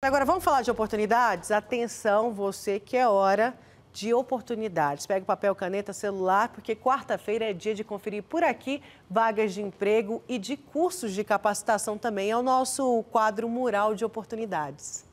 Agora vamos falar de oportunidades? Atenção, você que é hora de oportunidades. Pega o papel, caneta, celular, porque quarta-feira é dia de conferir por aqui vagas de emprego e de cursos de capacitação também. É o nosso quadro Mural de Oportunidades.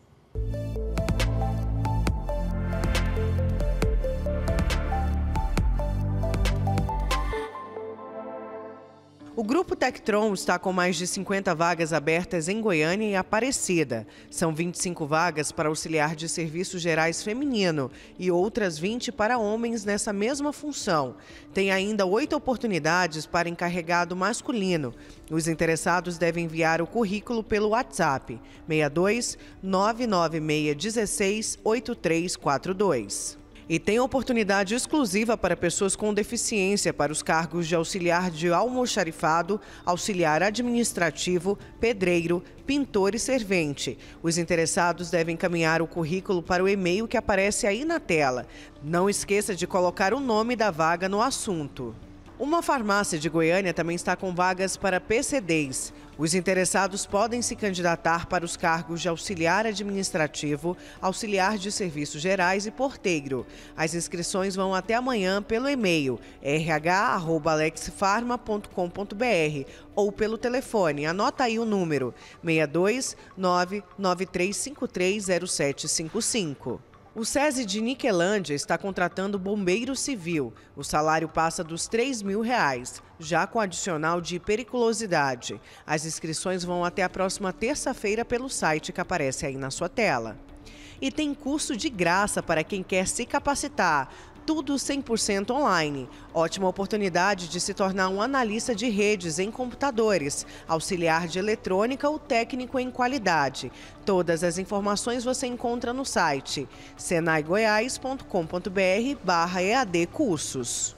O grupo Tectron está com mais de 50 vagas abertas em Goiânia e Aparecida. São 25 vagas para auxiliar de serviços gerais feminino e outras 20 para homens nessa mesma função. Tem ainda oito oportunidades para encarregado masculino. Os interessados devem enviar o currículo pelo WhatsApp 62 996 16 8342 e tem oportunidade exclusiva para pessoas com deficiência para os cargos de auxiliar de almoxarifado, auxiliar administrativo, pedreiro, pintor e servente. Os interessados devem encaminhar o currículo para o e-mail que aparece aí na tela. Não esqueça de colocar o nome da vaga no assunto. Uma farmácia de Goiânia também está com vagas para PCDs. Os interessados podem se candidatar para os cargos de auxiliar administrativo, auxiliar de serviços gerais e porteiro. As inscrições vão até amanhã pelo e-mail rh@alexfarma.com.br ou pelo telefone. Anota aí o número: 62993530755. O SESI de Niquelândia está contratando bombeiro civil. O salário passa dos 3 mil reais, já com adicional de periculosidade. As inscrições vão até a próxima terça-feira pelo site que aparece aí na sua tela. E tem curso de graça para quem quer se capacitar tudo 100% online. Ótima oportunidade de se tornar um analista de redes em computadores, auxiliar de eletrônica ou técnico em qualidade. Todas as informações você encontra no site senaigoiás.com.br/eadcursos.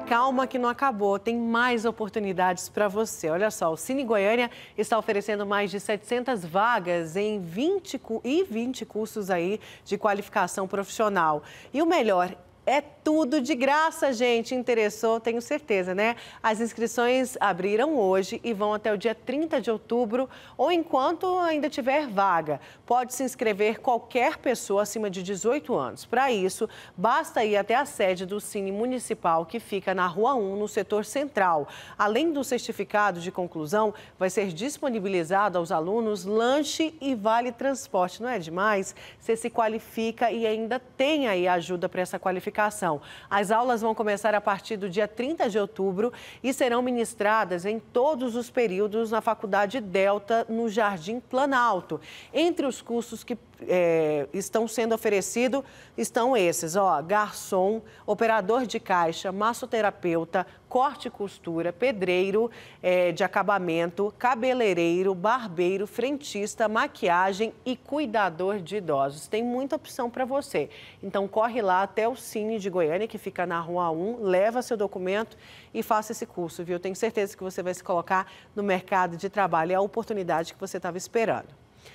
calma que não acabou, tem mais oportunidades para você. Olha só, o Cine Goiânia está oferecendo mais de 700 vagas em 20 e 20 cursos aí de qualificação profissional. E o melhor, é tudo de graça, gente. Interessou, tenho certeza, né? As inscrições abriram hoje e vão até o dia 30 de outubro ou enquanto ainda tiver vaga. Pode se inscrever qualquer pessoa acima de 18 anos. Para isso, basta ir até a sede do Cine Municipal, que fica na Rua 1, no setor central. Além do certificado de conclusão, vai ser disponibilizado aos alunos lanche e vale transporte. Não é demais? Você se qualifica e ainda tem aí ajuda para essa qualificação as aulas vão começar a partir do dia 30 de outubro e serão ministradas em todos os períodos na Faculdade Delta, no Jardim Planalto. Entre os cursos que é, estão sendo oferecidos estão esses, ó, garçom, operador de caixa, massoterapeuta, corte e costura, pedreiro é, de acabamento, cabeleireiro, barbeiro, frentista, maquiagem e cuidador de idosos. Tem muita opção para você. Então corre lá até o Cine de Goiânia, que fica na Rua 1, leva seu documento e faça esse curso, viu? Tenho certeza que você vai se colocar no mercado de trabalho. É a oportunidade que você estava esperando.